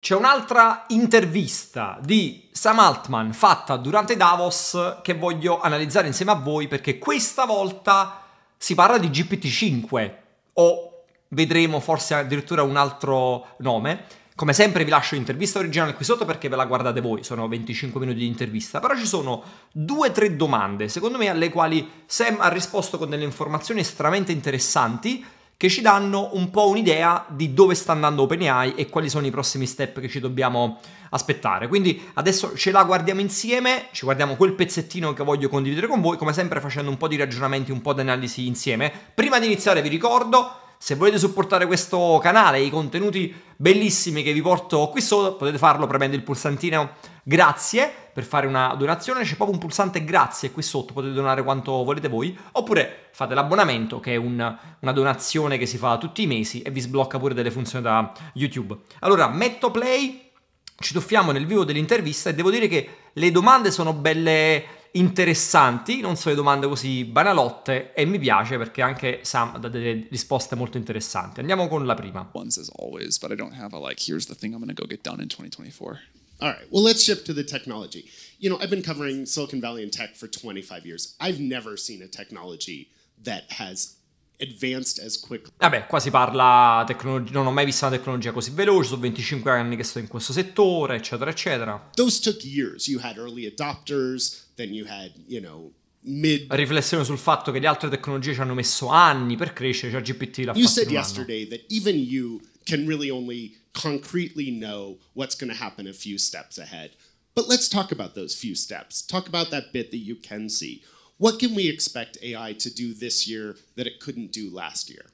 C'è un'altra intervista di Sam Altman fatta durante Davos che voglio analizzare insieme a voi perché questa volta si parla di GPT-5 o vedremo forse addirittura un altro nome. Come sempre vi lascio l'intervista originale qui sotto perché ve la guardate voi, sono 25 minuti di intervista, però ci sono due o tre domande secondo me alle quali Sam ha risposto con delle informazioni estremamente interessanti che ci danno un po' un'idea di dove sta andando OpenAI e quali sono i prossimi step che ci dobbiamo aspettare. Quindi adesso ce la guardiamo insieme, ci guardiamo quel pezzettino che voglio condividere con voi, come sempre facendo un po' di ragionamenti, un po' di analisi insieme. Prima di iniziare vi ricordo se volete supportare questo canale e i contenuti bellissimi che vi porto qui sotto, potete farlo premendo il pulsantino grazie per fare una donazione, c'è proprio un pulsante grazie qui sotto, potete donare quanto volete voi, oppure fate l'abbonamento che è un, una donazione che si fa tutti i mesi e vi sblocca pure delle funzioni da YouTube. Allora, metto play, ci tuffiamo nel vivo dell'intervista e devo dire che le domande sono belle interessanti, non sono le domande così banalotte e mi piace perché anche Sam dà delle risposte molto interessanti. Andiamo con la prima. Ones as always, but I don't have a like here's the thing I'm going in 2024. All right, well, let's shift to the technology. You know, I've been covering Silicon Valley and tech for 25 years. I've never seen a technology that has Vabbè, qua si parla tecnologia, non ho mai visto una tecnologia così veloce, sono 25 anni che sto in questo settore, eccetera, eccetera. Those took years. You had early adopters, then you had, you know, mid... Riflessione sul fatto che le altre tecnologie ci hanno messo anni per crescere, cioè GPT l'ha you fatto in un yesterday anno. that even you can really only concretely know what's going to happen a few steps ahead. But let's talk about those few steps. Talk about that bit that you can see. What can we expect AI to do this year that it couldn't do last year?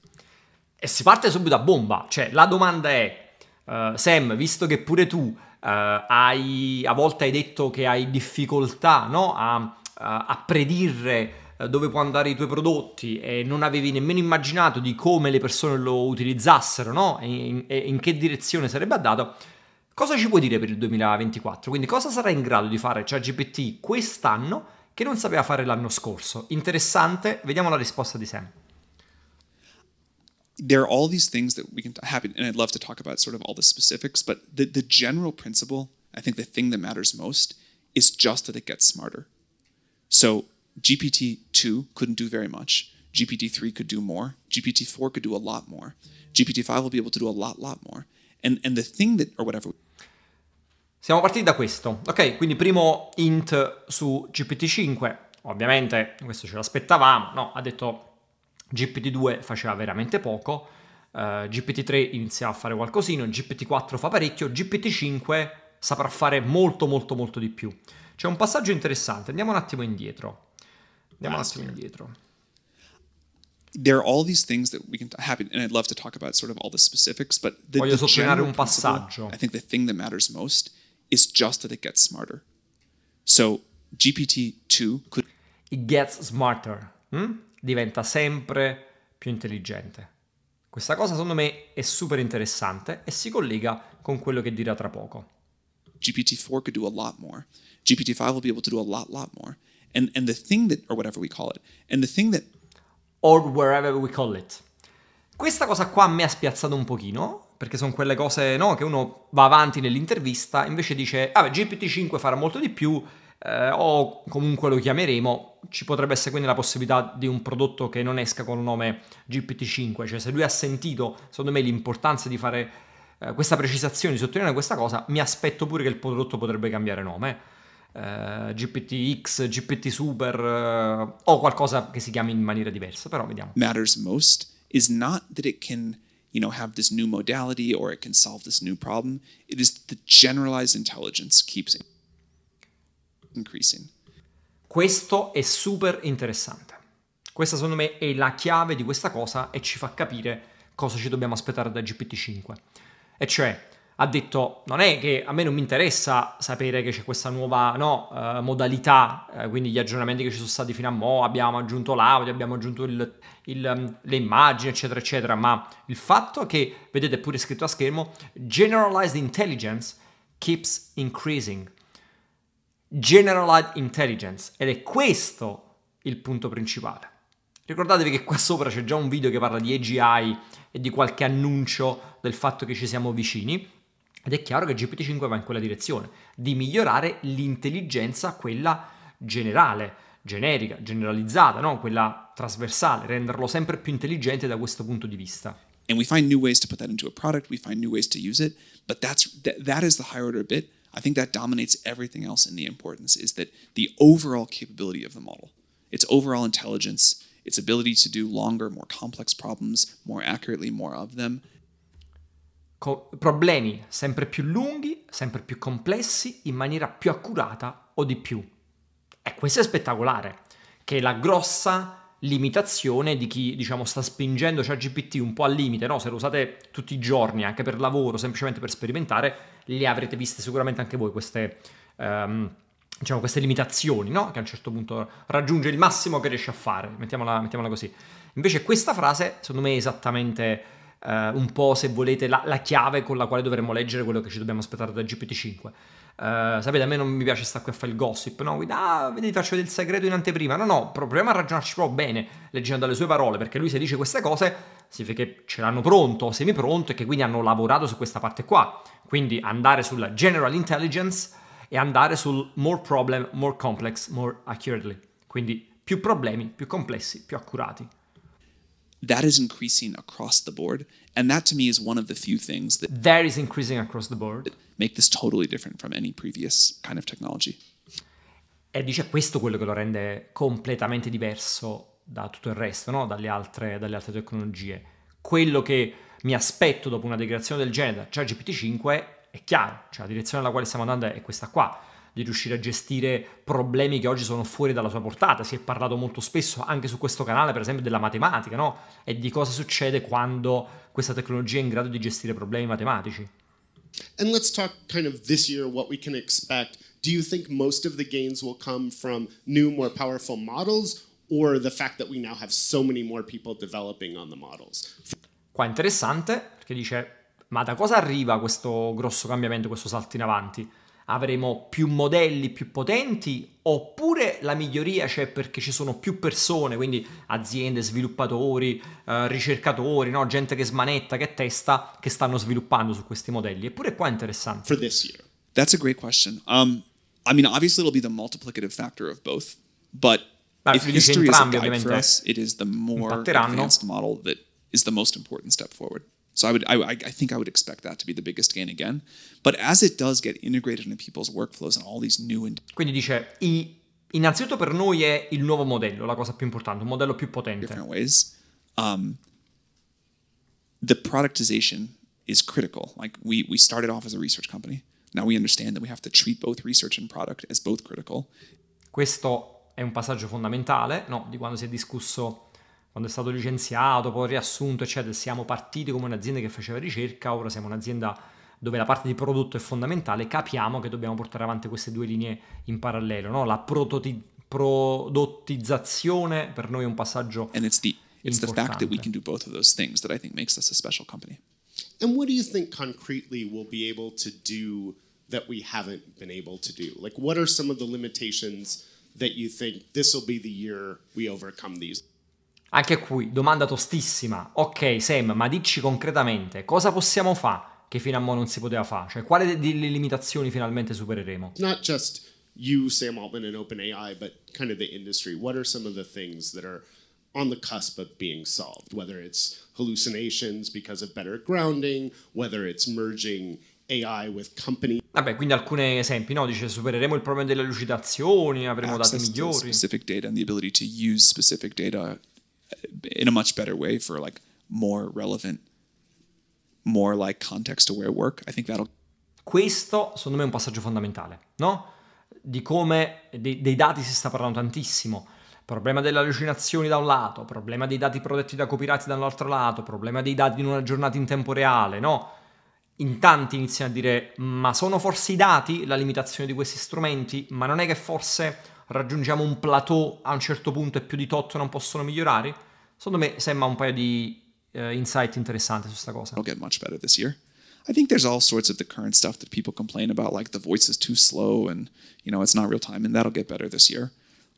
E si parte subito a bomba, cioè la domanda è, uh, Sam, visto che pure tu uh, hai, a volte hai detto che hai difficoltà no? a, uh, a predire eh, dove può andare i tuoi prodotti e non avevi nemmeno immaginato di come le persone lo utilizzassero no? e, in, e in che direzione sarebbe andato, cosa ci puoi dire per il 2024? Quindi cosa sarà in grado di fare ChatGPT cioè, quest'anno che non sapeva fare l'anno scorso? Interessante, vediamo la risposta di Sam. There are all these things that we can happen, and I'd love to talk about sort of all the specifics, but the, the general principle, I think the thing that matters most is just that it gets smarter. So GPT-2 couldn't do very much. GPT-3 could do more. GPT-4 could do a lot more. GPT-5 will be able to do a lot, lot more. And and the thing that or whatever Siamo partiti da questo, ok? Quindi primo int su GPT-5, ovviamente questo ce l'aspettavamo, no? Ha detto GPT-2 faceva veramente poco, uh, eh, GPT-3 inizia a fare qualcosino, GPT-4 fa parecchio, GPT-5 saprà fare molto molto molto di più. C'è un passaggio interessante, andiamo un attimo indietro. Andiamo Last un attimo year. indietro. There are all these things that we can happy and I'd love to talk about sort of all the specifics, but the, Voglio the sottolineare un passaggio. I think the thing that matters most is just that it gets smarter. So GPT-2 could... It gets smarter. Mm? Diventa sempre più intelligente. Questa cosa secondo me è super interessante e si collega con quello che dirà tra poco. GPT-4 could do a lot more. GPT-5 will be able to do a lot, lot more. And, and the thing that, or whatever we call it, and the thing that... Or wherever we call it. Questa cosa qua mi ha spiazzato un pochino, perché sono quelle cose no, che uno va avanti nell'intervista, invece dice, ah GPT-5 farà molto di più, eh, o comunque lo chiameremo, ci potrebbe essere quindi la possibilità di un prodotto che non esca con il nome GPT-5, cioè se lui ha sentito, secondo me, l'importanza di fare eh, questa precisazione, di sottolineare questa cosa, mi aspetto pure che il prodotto potrebbe cambiare nome. Eh, GPT-X, GPT Super uh, o qualcosa che si chiami in maniera diversa, però vediamo. Matters most is not that it can you know, have this new modality or it can solve this new problem. It is the generalized intelligence keeps increasing. Questo è super interessante. Questa secondo me è la chiave di questa cosa e ci fa capire cosa ci dobbiamo aspettare da GPT-5. E cioè, ha detto non è che a me non mi interessa sapere che c'è questa nuova no, eh, modalità, eh, quindi gli aggiornamenti che ci sono stati fino a mo', abbiamo aggiunto l'audio, abbiamo aggiunto il, il, le immagini, eccetera, eccetera, ma il fatto che, vedete pure scritto a schermo, generalized intelligence keeps increasing. Generalized intelligence, ed è questo il punto principale. Ricordatevi che qua sopra c'è già un video che parla di AGI e di qualche annuncio del fatto che ci siamo vicini ed è chiaro che GPT-5 va in quella direzione, di migliorare l'intelligenza, quella generale, generica, generalizzata, no? quella trasversale, renderlo sempre più intelligente da questo punto di vista. E we find new ways to put that into a product, we find new ways to use it, but that's, that, that is the higher order bit. I think that dominates everything else in the importance is that the overall capability of the model, its overall intelligence, its ability to do longer, more complex problems more accurately, more of them, co- problemi sempre più lunghi, sempre più complessi, in maniera più accurata o di più. E questo è spettacolare, che è la grossa limitazione di chi diciamo sta spingendo ChatGPT un po' al limite, no? Se lo usate tutti i giorni anche per lavoro, semplicemente per sperimentare, le avrete viste sicuramente anche voi queste, um, diciamo, queste limitazioni, no? Che a un certo punto raggiunge il massimo che riesce a fare, mettiamola, mettiamola così. Invece questa frase, secondo me, è esattamente eh, un po', se volete, la, la, chiave con la quale dovremmo leggere quello che ci dobbiamo aspettare da GPT-5. Uh, eh, sapete, a me non mi piace stare qui a fare il gossip, no? Quindi, ah, vedete, faccio vedere il segreto in anteprima. No, no, proviamo a ragionarci proprio bene, leggendo le sue parole, perché lui se dice queste cose significa che ce l'hanno pronto, semi pronto, e che quindi hanno lavorato su questa parte qua. Quindi andare sulla general intelligence e andare sul more problem, more complex, more accurately. Quindi più problemi, più complessi, più accurati that is increasing across the board. And that to me is one of the few things that that is increasing across the board. Make this totally different from any previous kind of technology. E dice questo quello che lo rende completamente diverso da tutto il resto, no? dalle, altre, dalle altre tecnologie. Quello che mi aspetto dopo una degradazione del genere da ChatGPT 5 è chiaro, cioè la direzione alla quale stiamo andando è questa qua di riuscire a gestire problemi che oggi sono fuori dalla sua portata. Si è parlato molto spesso anche su questo canale, per esempio, della matematica, no? E di cosa succede quando questa tecnologia è in grado di gestire problemi matematici. And let's talk kind of this year what we can expect. Do you think most of the gains will come from new, more powerful models or the fact that we now have so many more people developing on the models? Qua interessante perché dice ma da cosa arriva questo grosso cambiamento, questo salto in avanti? avremo più modelli più potenti oppure la miglioria c'è perché ci sono più persone, quindi aziende, sviluppatori, eh, ricercatori, no? gente che smanetta, che testa, che stanno sviluppando su questi modelli. Eppure qua è interessante. For this year. That's a great question. Um, I mean, obviously it'll be the multiplicative factor of both, but Beh, if history is a guide for us, it is the more advanced model that is the most important step forward. So I would, I, I think I would expect that to be the biggest gain again. But as it does get integrated into people's workflows and all these new. And- Quindi dice, innanzitutto per noi è il nuovo modello, la cosa più importante, un modello più potente. Different ways. Um, the productization is critical. Like we we started off as a research company. Now we understand that we have to treat both research and product as both critical. Questo è un passaggio fondamentale, no, di quando si è discusso quando è stato licenziato, poi riassunto, eccetera, siamo partiti come un'azienda che faceva ricerca, ora siamo un'azienda dove la parte di prodotto è fondamentale, capiamo che dobbiamo portare avanti queste due linee in parallelo, no? la prototi- prodottizzazione per noi è un passaggio And it's the, it's importante. the fact that we can do both of those things that I think makes us a special company. And what do you think concretely we'll be able to do that we haven't been able to do? Like what are some of the limitations that you think this will be the year we overcome these? Anche qui, domanda tostissima. Ok, Sam, ma dici concretamente cosa possiamo fare che fino a mo non si poteva fare? Cioè, quale delle limitazioni finalmente supereremo? Not just you, Sam Altman, and OpenAI, but kind of the industry. What are some of the things that are on the cusp of being solved? Whether it's hallucinations because of better grounding, whether it's merging AI with company. Vabbè, quindi alcuni esempi, no? Dice supereremo il problema delle lucidazioni, avremo dati migliori. data and the to use data in a much better way for like more relevant, more like context aware work. I think that'll. Questo secondo me è un passaggio fondamentale, no? Di come dei, dei dati si sta parlando tantissimo. Problema delle allucinazioni da un lato, problema dei dati protetti da copyright dall'altro lato, problema dei dati non aggiornati in tempo reale, no? In tanti iniziano a dire: ma sono forse i dati la limitazione di questi strumenti? Ma non è che forse raggiungiamo un plateau a un certo punto e più di tot non possono migliorare? Secondo me sembra un paio di uh, insight interessanti su questa cosa. It'll get much better this year. I think there's all sorts of the current stuff that people complain about, like the voice is too slow and you know it's not real time, and that'll get better this year.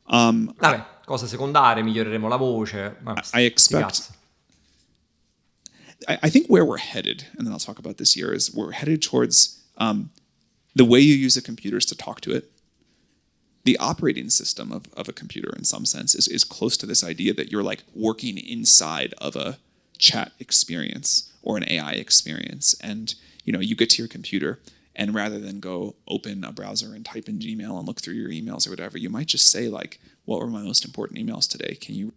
Um, Vabbè, cose secondarie, miglioreremo la voce. Ma, I, I expect. I, I, think where we're headed, and then I'll talk about this year, is we're headed towards um, the way you use the computers to talk to it the operating system of, of a computer in some sense is, is close to this idea that you're like working inside of a chat experience or an AI experience. And you know, you get to your computer and rather than go open a browser and type in Gmail and look through your emails or whatever, you might just say like, what were my most important emails today? Can you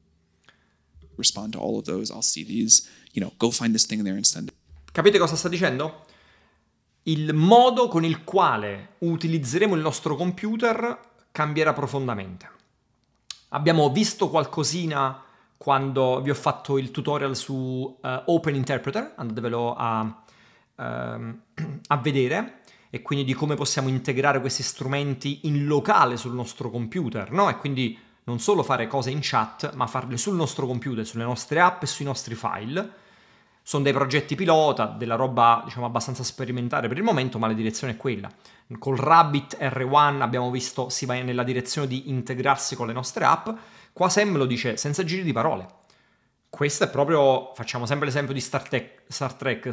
respond to all of those? I'll see these. You know, go find this thing there and send it. Capite cosa sta dicendo? Il modo con il quale utilizzeremo il nostro computer cambierà profondamente. Abbiamo visto qualcosina quando vi ho fatto il tutorial su uh, Open Interpreter, andatevelo a, uh, a vedere, e quindi di come possiamo integrare questi strumenti in locale sul nostro computer, no? E quindi non solo fare cose in chat, ma farle sul nostro computer, sulle nostre app e sui nostri file sono dei progetti pilota, della roba diciamo abbastanza sperimentale per il momento, ma la direzione è quella. Col Rabbit R1 abbiamo visto si va nella direzione di integrarsi con le nostre app, qua Sam lo dice senza giri di parole. Questo è proprio, facciamo sempre l'esempio di Star Trek, Star Trek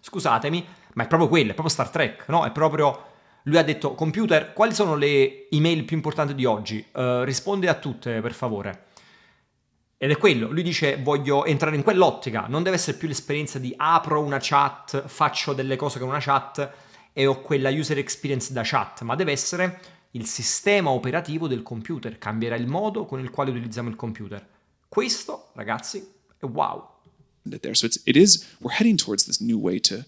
scusatemi, ma è proprio quello, è proprio Star Trek, no? È proprio lui ha detto computer, quali sono le email più importanti di oggi? Uh, eh, rispondi a tutte per favore. Ed è quello, lui dice voglio entrare in quell'ottica, non deve essere più l'esperienza di apro una chat, faccio delle cose con una chat e ho quella user experience da chat, ma deve essere il sistema operativo del computer, cambierà il modo con il quale utilizziamo il computer. Questo, ragazzi, è wow. There. So it's, it is, we're heading towards this new way to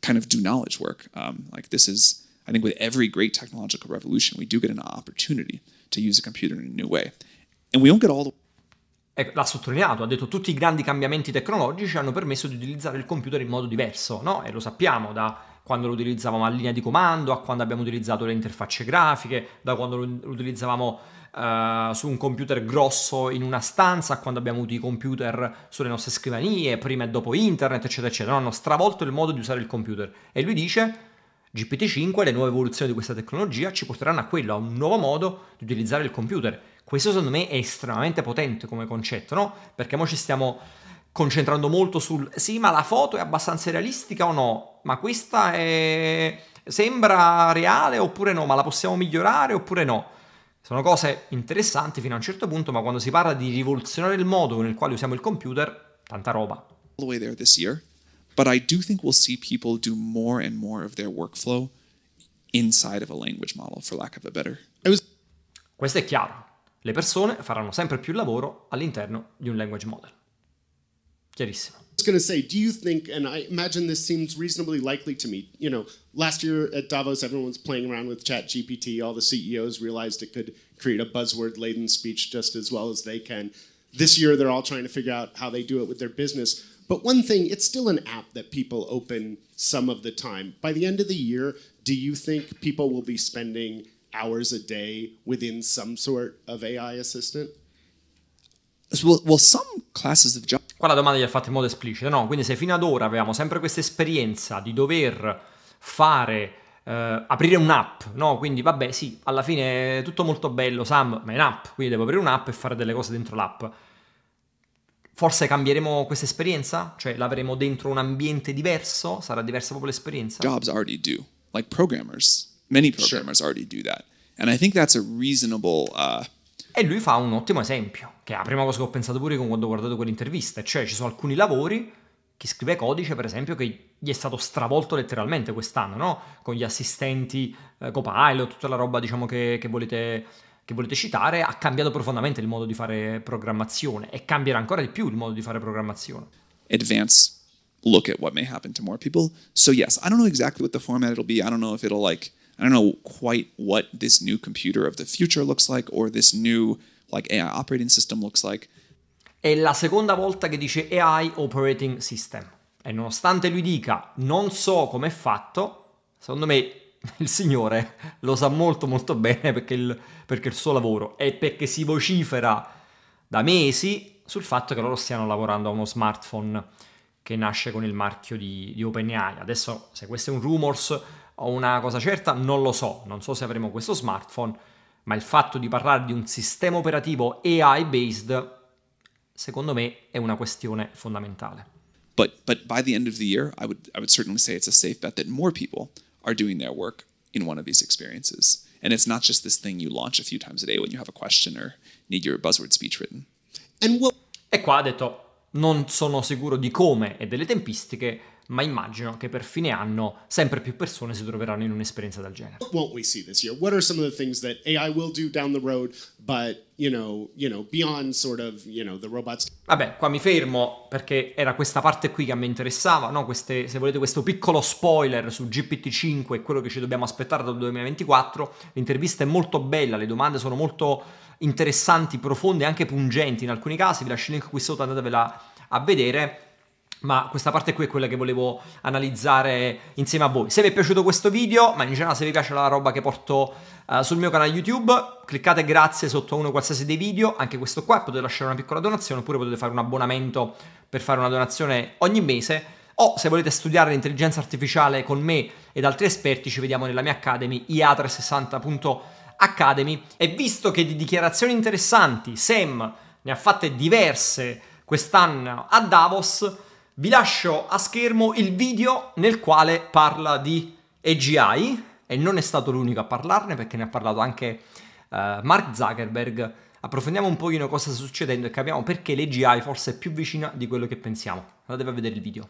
kind of do knowledge work. Um, like this is, I think with every great technological revolution, we do get an opportunity to use a computer in a new way. And we don't get all the l'ha sottolineato, ha detto tutti i grandi cambiamenti tecnologici hanno permesso di utilizzare il computer in modo diverso, no? E lo sappiamo da quando lo utilizzavamo a linea di comando, a quando abbiamo utilizzato le interfacce grafiche, da quando lo utilizzavamo uh, su un computer grosso in una stanza, a quando abbiamo avuto i computer sulle nostre scrivanie, prima e dopo internet, eccetera, eccetera. hanno stravolto il modo di usare il computer. E lui dice, GPT-5, le nuove evoluzioni di questa tecnologia ci porteranno a quello, a un nuovo modo di utilizzare il computer questo secondo me è estremamente potente come concetto, no? Perché noi ci stiamo concentrando molto sul sì, ma la foto è abbastanza realistica o no? Ma questa è... sembra reale oppure no? Ma la possiamo migliorare oppure no? Sono cose interessanti fino a un certo punto, ma quando si parla di rivoluzionare il modo nel quale usiamo il computer, tanta roba. but I do think we'll see people do more and more of their workflow inside of a language model for lack of a better. Was... Questo è chiaro. le persone faranno sempre più lavoro all'interno di un language model. Chiarissimo. I was going to say, do you think, and I imagine this seems reasonably likely to me, you know, last year at Davos, everyone was playing around with ChatGPT. All the CEOs realized it could create a buzzword laden speech just as well as they can. This year, they're all trying to figure out how they do it with their business. But one thing, it's still an app that people open some of the time. By the end of the year, do you think people will be spending hours a day within some sort of AI assistant? Well, well some classes of job... Qua la domanda gli ha fatta in modo esplicito, no? Quindi se fino ad ora avevamo sempre questa esperienza di dover fare... Uh, aprire un'app, no? Quindi vabbè, sì, alla fine è tutto molto bello, Sam, ma è un'app, quindi devo aprire un'app e fare delle cose dentro l'app. Forse cambieremo questa esperienza? Cioè l'avremo dentro un ambiente diverso? Sarà diversa proprio l'esperienza? Jobs already do, like programmers. Many programmers sure. already do that. And I think that's a reasonable uh, e lui fa un ottimo esempio, che è la prima cosa che ho pensato pure quando ho guardato quell'intervista, cioè ci sono alcuni lavori, che scrive codice per esempio, che gli è stato stravolto letteralmente quest'anno, no? Con gli assistenti eh, Copilot, tutta la roba diciamo, che, che, volete, che volete citare, ha cambiato profondamente il modo di fare programmazione e cambierà ancora di più il modo di fare programmazione. Advance look at what may happen to more people. So yes, I don't know exactly what the format it'll be. I don't know if it'll like i don't know quite what this new computer of the future looks like or this new like AI operating system looks like. È la seconda volta che dice AI operating system e nonostante lui dica non so come è fatto, secondo me il signore lo sa molto molto bene perché il, perché il suo lavoro è perché si vocifera da mesi sul fatto che loro stiano lavorando a uno smartphone che nasce con il marchio di, di OpenAI. Adesso se questo è un rumors ho Una cosa certa non lo so, non so se avremo questo smartphone, ma il fatto di parlare di un sistema operativo AI based secondo me è una questione fondamentale. But but by the end of the year I would I would certainly say it's a safe bet that more people are doing their work in one of these experiences. And it's not just this thing you launch a few times a day when you have a question or need your buzzword speech written. What... E qua ha detto non sono sicuro di come e delle tempistiche ma immagino che per fine anno sempre più persone si troveranno in un'esperienza del genere. Won't we see this year? What are some of the things that AI will do down the road, but you know, you know, beyond sort of, you know, the robots? Vabbè, qua mi fermo perché era questa parte qui che a me interessava, no? Queste, se volete questo piccolo spoiler su GPT-5 e quello che ci dobbiamo aspettare dal 2024, l'intervista è molto bella, le domande sono molto interessanti, profonde, anche pungenti in alcuni casi, vi lascio il link qui sotto, andatevela a vedere ma questa parte qui è quella che volevo analizzare insieme a voi. Se vi è piaciuto questo video, ma in generale se vi piace la roba che porto uh, sul mio canale YouTube, cliccate grazie sotto uno qualsiasi dei video, anche questo qua, potete lasciare una piccola donazione oppure potete fare un abbonamento per fare una donazione ogni mese o se volete studiare l'intelligenza artificiale con me ed altri esperti ci vediamo nella mia academy ia360.academy e visto che di dichiarazioni interessanti Sam ne ha fatte diverse quest'anno a Davos vi lascio a schermo il video nel quale parla di AGI e non è stato l'unico a parlarne perché ne ha parlato anche uh, Mark Zuckerberg. Approfondiamo un pochino cosa sta succedendo e capiamo perché l'AGI forse è più vicina di quello che pensiamo. Andatevi a vedere il video.